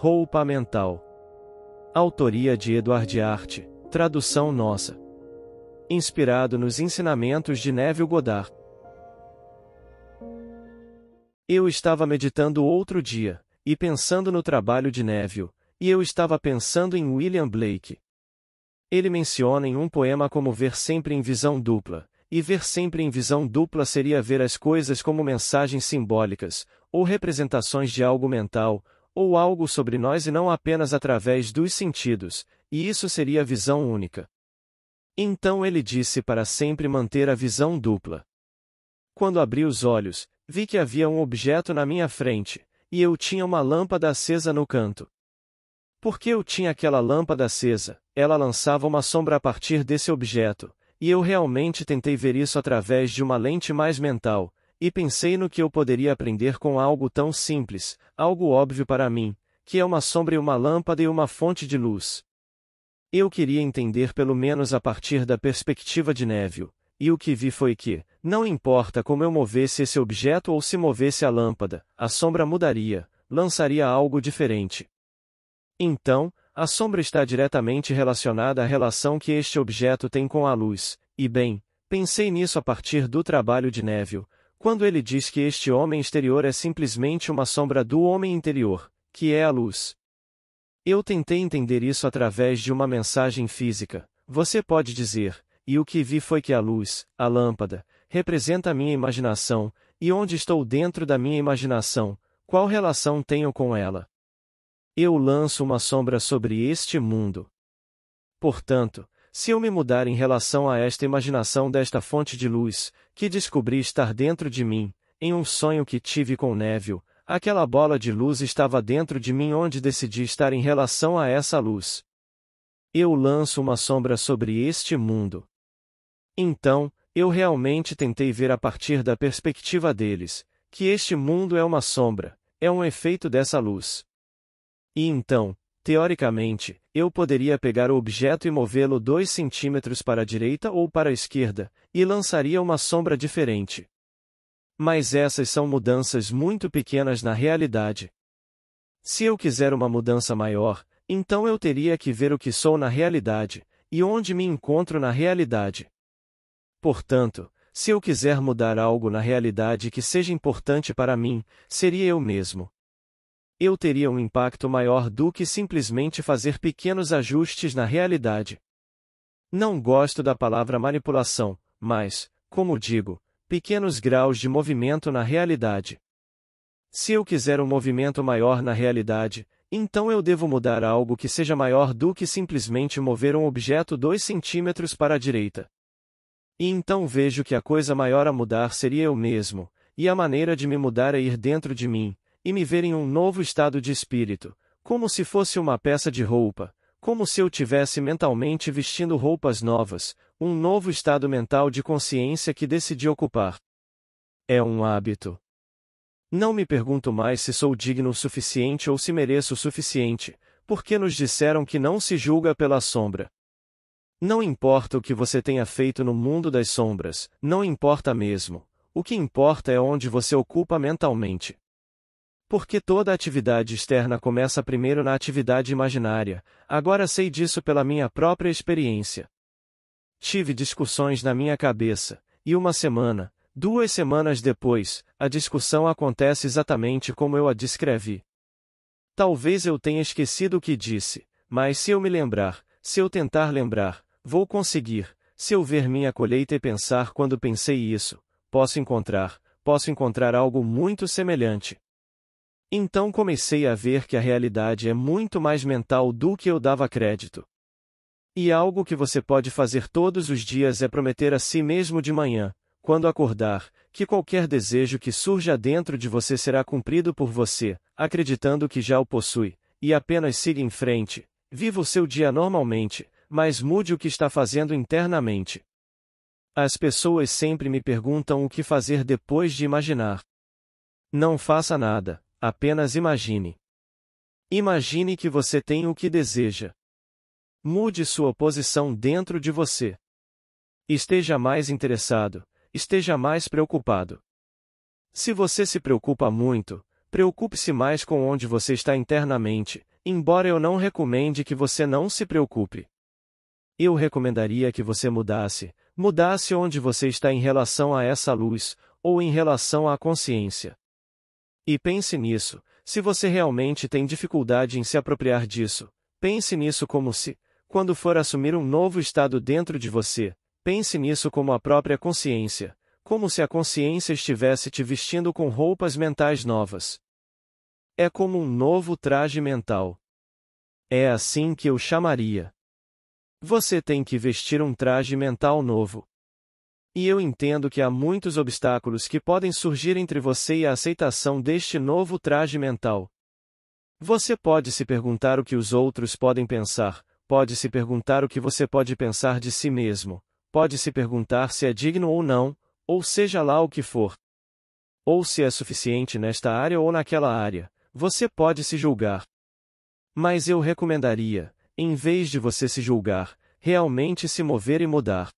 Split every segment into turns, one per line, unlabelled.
Roupa Mental. Autoria de Eduard Arte. Tradução nossa. Inspirado nos ensinamentos de Neville Goddard. Eu estava meditando outro dia, e pensando no trabalho de Neville, e eu estava pensando em William Blake. Ele menciona em um poema como ver sempre em visão dupla, e ver sempre em visão dupla seria ver as coisas como mensagens simbólicas, ou representações de algo mental, ou algo sobre nós e não apenas através dos sentidos, e isso seria a visão única. Então ele disse para sempre manter a visão dupla. Quando abri os olhos, vi que havia um objeto na minha frente, e eu tinha uma lâmpada acesa no canto. Porque eu tinha aquela lâmpada acesa, ela lançava uma sombra a partir desse objeto, e eu realmente tentei ver isso através de uma lente mais mental, e pensei no que eu poderia aprender com algo tão simples, algo óbvio para mim, que é uma sombra e uma lâmpada e uma fonte de luz. Eu queria entender pelo menos a partir da perspectiva de Névio, e o que vi foi que, não importa como eu movesse esse objeto ou se movesse a lâmpada, a sombra mudaria, lançaria algo diferente. Então, a sombra está diretamente relacionada à relação que este objeto tem com a luz, e bem, pensei nisso a partir do trabalho de Neville, quando ele diz que este homem exterior é simplesmente uma sombra do homem interior, que é a luz. Eu tentei entender isso através de uma mensagem física. Você pode dizer, e o que vi foi que a luz, a lâmpada, representa a minha imaginação, e onde estou dentro da minha imaginação, qual relação tenho com ela? Eu lanço uma sombra sobre este mundo. Portanto, se eu me mudar em relação a esta imaginação desta fonte de luz, que descobri estar dentro de mim, em um sonho que tive com Névio, aquela bola de luz estava dentro de mim onde decidi estar em relação a essa luz. Eu lanço uma sombra sobre este mundo. Então, eu realmente tentei ver a partir da perspectiva deles, que este mundo é uma sombra, é um efeito dessa luz. E então, Teoricamente, eu poderia pegar o objeto e movê-lo 2 centímetros para a direita ou para a esquerda, e lançaria uma sombra diferente. Mas essas são mudanças muito pequenas na realidade. Se eu quiser uma mudança maior, então eu teria que ver o que sou na realidade, e onde me encontro na realidade. Portanto, se eu quiser mudar algo na realidade que seja importante para mim, seria eu mesmo eu teria um impacto maior do que simplesmente fazer pequenos ajustes na realidade. Não gosto da palavra manipulação, mas, como digo, pequenos graus de movimento na realidade. Se eu quiser um movimento maior na realidade, então eu devo mudar algo que seja maior do que simplesmente mover um objeto 2 centímetros para a direita. E então vejo que a coisa maior a mudar seria eu mesmo, e a maneira de me mudar é ir dentro de mim, e me ver em um novo estado de espírito, como se fosse uma peça de roupa, como se eu tivesse mentalmente vestindo roupas novas, um novo estado mental de consciência que decidi ocupar. É um hábito. Não me pergunto mais se sou digno o suficiente ou se mereço o suficiente, porque nos disseram que não se julga pela sombra. Não importa o que você tenha feito no mundo das sombras, não importa mesmo. O que importa é onde você ocupa mentalmente. Porque toda atividade externa começa primeiro na atividade imaginária, agora sei disso pela minha própria experiência. Tive discussões na minha cabeça, e uma semana, duas semanas depois, a discussão acontece exatamente como eu a descrevi. Talvez eu tenha esquecido o que disse, mas se eu me lembrar, se eu tentar lembrar, vou conseguir, se eu ver minha colheita e pensar quando pensei isso, posso encontrar, posso encontrar algo muito semelhante. Então comecei a ver que a realidade é muito mais mental do que eu dava crédito. E algo que você pode fazer todos os dias é prometer a si mesmo de manhã, quando acordar, que qualquer desejo que surja dentro de você será cumprido por você, acreditando que já o possui, e apenas siga em frente, viva o seu dia normalmente, mas mude o que está fazendo internamente. As pessoas sempre me perguntam o que fazer depois de imaginar. Não faça nada. Apenas imagine. Imagine que você tem o que deseja. Mude sua posição dentro de você. Esteja mais interessado, esteja mais preocupado. Se você se preocupa muito, preocupe-se mais com onde você está internamente, embora eu não recomende que você não se preocupe. Eu recomendaria que você mudasse, mudasse onde você está em relação a essa luz, ou em relação à consciência. E pense nisso, se você realmente tem dificuldade em se apropriar disso, pense nisso como se, quando for assumir um novo estado dentro de você, pense nisso como a própria consciência, como se a consciência estivesse te vestindo com roupas mentais novas. É como um novo traje mental. É assim que eu chamaria. Você tem que vestir um traje mental novo. E eu entendo que há muitos obstáculos que podem surgir entre você e a aceitação deste novo traje mental. Você pode se perguntar o que os outros podem pensar, pode se perguntar o que você pode pensar de si mesmo, pode se perguntar se é digno ou não, ou seja lá o que for. Ou se é suficiente nesta área ou naquela área, você pode se julgar. Mas eu recomendaria, em vez de você se julgar, realmente se mover e mudar.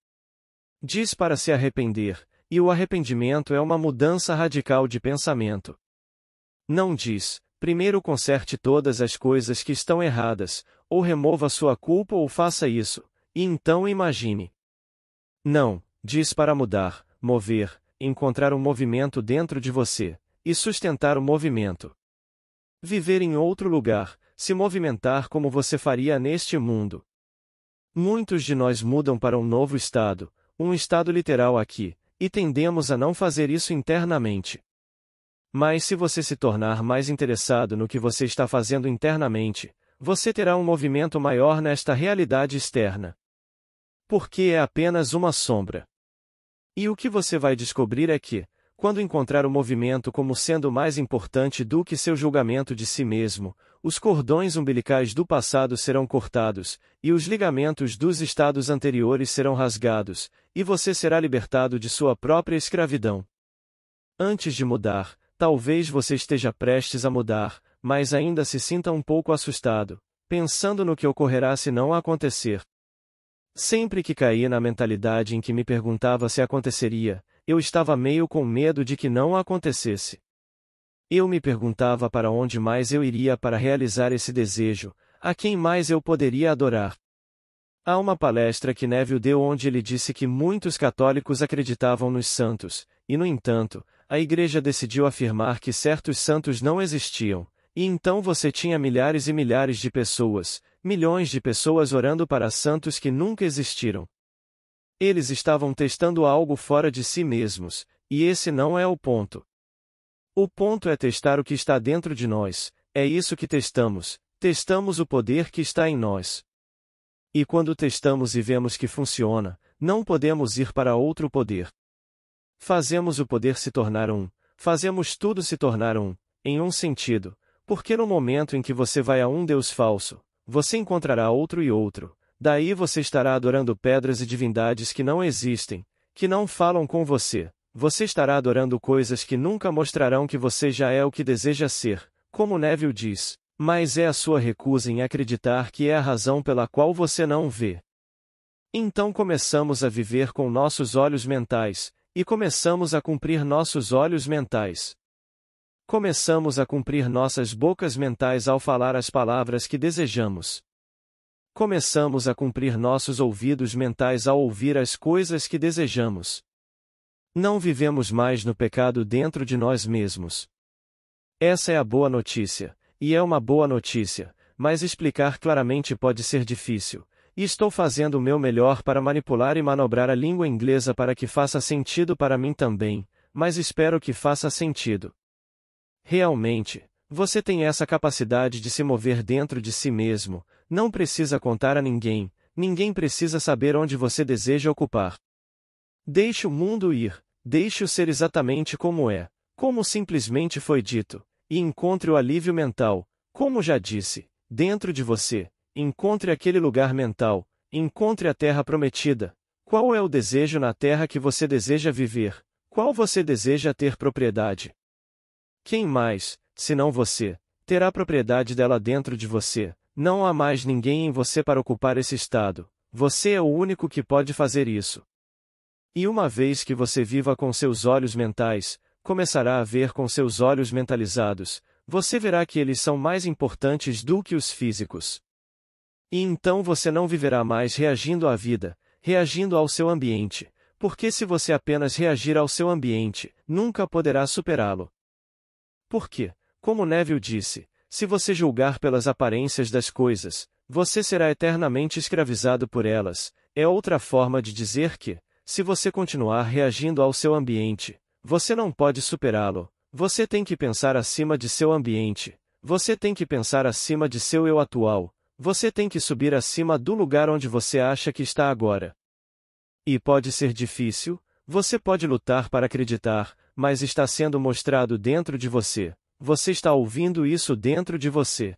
Diz para se arrepender, e o arrependimento é uma mudança radical de pensamento. Não diz, primeiro conserte todas as coisas que estão erradas, ou remova sua culpa ou faça isso, e então imagine. Não, diz para mudar, mover, encontrar um movimento dentro de você, e sustentar o movimento. Viver em outro lugar, se movimentar como você faria neste mundo. Muitos de nós mudam para um novo estado, um estado literal aqui, e tendemos a não fazer isso internamente. Mas se você se tornar mais interessado no que você está fazendo internamente, você terá um movimento maior nesta realidade externa. Porque é apenas uma sombra. E o que você vai descobrir é que, quando encontrar o movimento como sendo mais importante do que seu julgamento de si mesmo, os cordões umbilicais do passado serão cortados, e os ligamentos dos estados anteriores serão rasgados, e você será libertado de sua própria escravidão. Antes de mudar, talvez você esteja prestes a mudar, mas ainda se sinta um pouco assustado, pensando no que ocorrerá se não acontecer. Sempre que caí na mentalidade em que me perguntava se aconteceria, eu estava meio com medo de que não acontecesse. Eu me perguntava para onde mais eu iria para realizar esse desejo, a quem mais eu poderia adorar. Há uma palestra que Neville deu onde ele disse que muitos católicos acreditavam nos santos, e no entanto, a igreja decidiu afirmar que certos santos não existiam, e então você tinha milhares e milhares de pessoas, milhões de pessoas orando para santos que nunca existiram. Eles estavam testando algo fora de si mesmos, e esse não é o ponto. O ponto é testar o que está dentro de nós, é isso que testamos, testamos o poder que está em nós. E quando testamos e vemos que funciona, não podemos ir para outro poder. Fazemos o poder se tornar um, fazemos tudo se tornar um, em um sentido, porque no momento em que você vai a um Deus falso, você encontrará outro e outro, Daí você estará adorando pedras e divindades que não existem, que não falam com você. Você estará adorando coisas que nunca mostrarão que você já é o que deseja ser, como Neville diz, mas é a sua recusa em acreditar que é a razão pela qual você não vê. Então começamos a viver com nossos olhos mentais, e começamos a cumprir nossos olhos mentais. Começamos a cumprir nossas bocas mentais ao falar as palavras que desejamos começamos a cumprir nossos ouvidos mentais ao ouvir as coisas que desejamos. Não vivemos mais no pecado dentro de nós mesmos. Essa é a boa notícia, e é uma boa notícia, mas explicar claramente pode ser difícil, e estou fazendo o meu melhor para manipular e manobrar a língua inglesa para que faça sentido para mim também, mas espero que faça sentido. Realmente, você tem essa capacidade de se mover dentro de si mesmo, não precisa contar a ninguém, ninguém precisa saber onde você deseja ocupar. Deixe o mundo ir, deixe-o ser exatamente como é, como simplesmente foi dito, e encontre o alívio mental, como já disse, dentro de você, encontre aquele lugar mental, encontre a terra prometida. Qual é o desejo na terra que você deseja viver? Qual você deseja ter propriedade? Quem mais, senão você, terá propriedade dela dentro de você, não há mais ninguém em você para ocupar esse estado. Você é o único que pode fazer isso. E uma vez que você viva com seus olhos mentais, começará a ver com seus olhos mentalizados, você verá que eles são mais importantes do que os físicos. E então você não viverá mais reagindo à vida, reagindo ao seu ambiente, porque se você apenas reagir ao seu ambiente, nunca poderá superá-lo. Porque, como Neville disse, se você julgar pelas aparências das coisas, você será eternamente escravizado por elas. É outra forma de dizer que, se você continuar reagindo ao seu ambiente, você não pode superá-lo. Você tem que pensar acima de seu ambiente. Você tem que pensar acima de seu eu atual. Você tem que subir acima do lugar onde você acha que está agora. E pode ser difícil, você pode lutar para acreditar, mas está sendo mostrado dentro de você. Você está ouvindo isso dentro de você.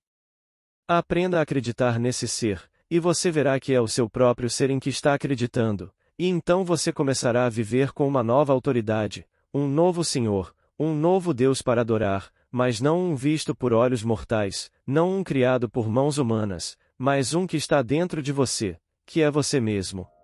Aprenda a acreditar nesse ser, e você verá que é o seu próprio ser em que está acreditando, e então você começará a viver com uma nova autoridade, um novo Senhor, um novo Deus para adorar, mas não um visto por olhos mortais, não um criado por mãos humanas, mas um que está dentro de você, que é você mesmo.